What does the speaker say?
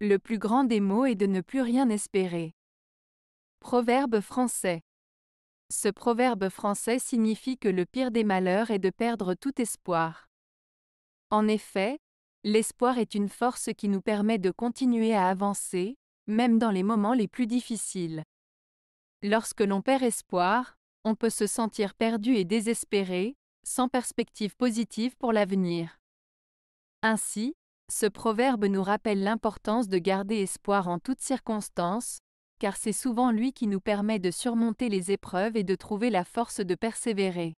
Le plus grand des maux est de ne plus rien espérer. Proverbe français. Ce proverbe français signifie que le pire des malheurs est de perdre tout espoir. En effet, l'espoir est une force qui nous permet de continuer à avancer, même dans les moments les plus difficiles. Lorsque l'on perd espoir, on peut se sentir perdu et désespéré, sans perspective positive pour l'avenir. Ainsi, ce proverbe nous rappelle l'importance de garder espoir en toutes circonstances, car c'est souvent lui qui nous permet de surmonter les épreuves et de trouver la force de persévérer.